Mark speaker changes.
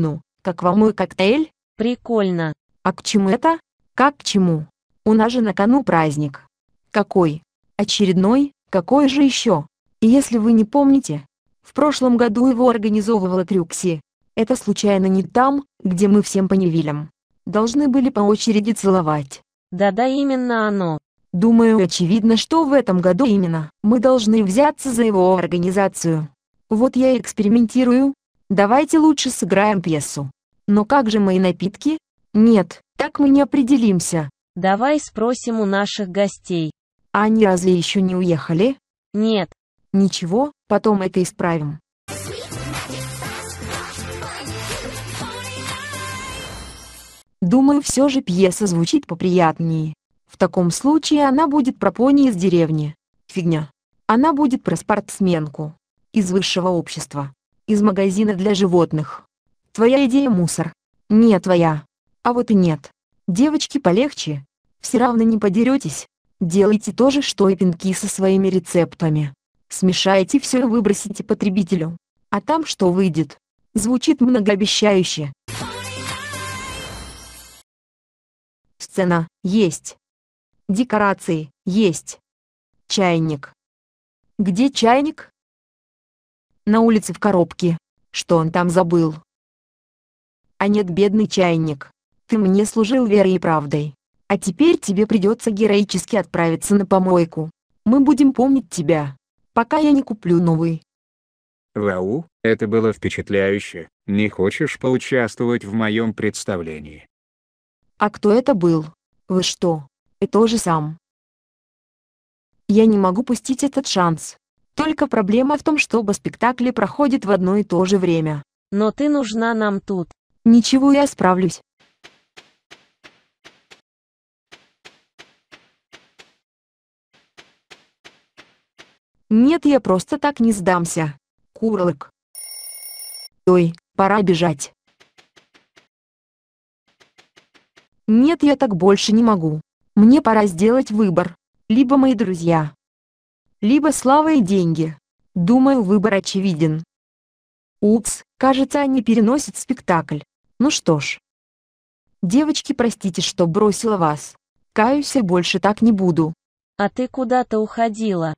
Speaker 1: Ну, как вам мой коктейль? Прикольно. А к чему это? Как к чему? У нас же на кону праздник. Какой? Очередной, какой же еще? И если вы не помните, в прошлом году его организовывала Трюкси. Это случайно не там, где мы всем по Должны были по очереди целовать. Да-да, именно оно. Думаю, очевидно, что в этом году именно мы должны взяться за его организацию. Вот я и экспериментирую, Давайте лучше сыграем пьесу. Но как же мои напитки? Нет, так мы не определимся. Давай спросим у наших гостей. «А они разве еще не уехали? Нет. Ничего, потом это исправим. Думаю, все же пьеса звучит поприятнее. В таком случае она будет про пони из деревни. Фигня. Она будет про спортсменку. Из высшего общества из магазина для животных. Твоя идея мусор. Не твоя. А вот и нет. Девочки полегче. Все равно не подеретесь. Делайте то же, что и пинки со своими рецептами. Смешайте все и выбросите потребителю. А там что выйдет? Звучит многообещающе. Сцена есть. Декорации есть. Чайник. Где чайник? на улице в коробке. Что он там забыл? А нет, бедный чайник. Ты мне служил верой и правдой. А теперь тебе придется героически отправиться на помойку. Мы будем помнить тебя. Пока я не куплю новый. Вау, это было впечатляюще. Не хочешь поучаствовать в моем представлении? А кто это был? Вы что? Это же сам. Я не могу пустить этот шанс. Только проблема в том, что оба спектакля проходят в одно и то же время. Но ты нужна нам тут. Ничего, я справлюсь. Нет, я просто так не сдамся. Курлык. Ой, пора бежать. Нет, я так больше не могу. Мне пора сделать выбор. Либо мои друзья, либо слава и деньги. Думаю, выбор очевиден. Упс, кажется, они переносят спектакль. Ну что ж. Девочки, простите, что бросила вас. Каюсь, я больше так не буду. А ты куда-то уходила.